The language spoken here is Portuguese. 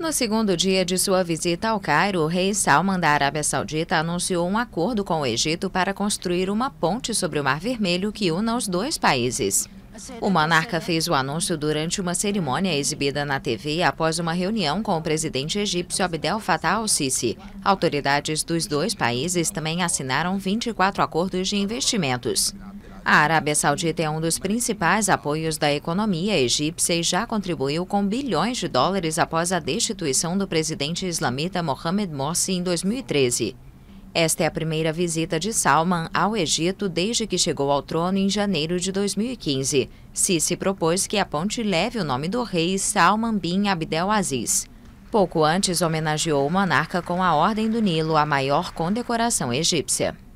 No segundo dia de sua visita ao Cairo, o rei Salman da Arábia Saudita anunciou um acordo com o Egito para construir uma ponte sobre o Mar Vermelho que una os dois países. O monarca fez o anúncio durante uma cerimônia exibida na TV após uma reunião com o presidente egípcio Abdel Fattah al-Sisi. Autoridades dos dois países também assinaram 24 acordos de investimentos. A Arábia Saudita é um dos principais apoios da economia egípcia e já contribuiu com bilhões de dólares após a destituição do presidente islamita Mohamed Morsi em 2013. Esta é a primeira visita de Salman ao Egito desde que chegou ao trono em janeiro de 2015. Sisi propôs que a ponte leve o nome do rei Salman bin Abdelaziz. Pouco antes, homenageou o monarca com a Ordem do Nilo, a maior condecoração egípcia.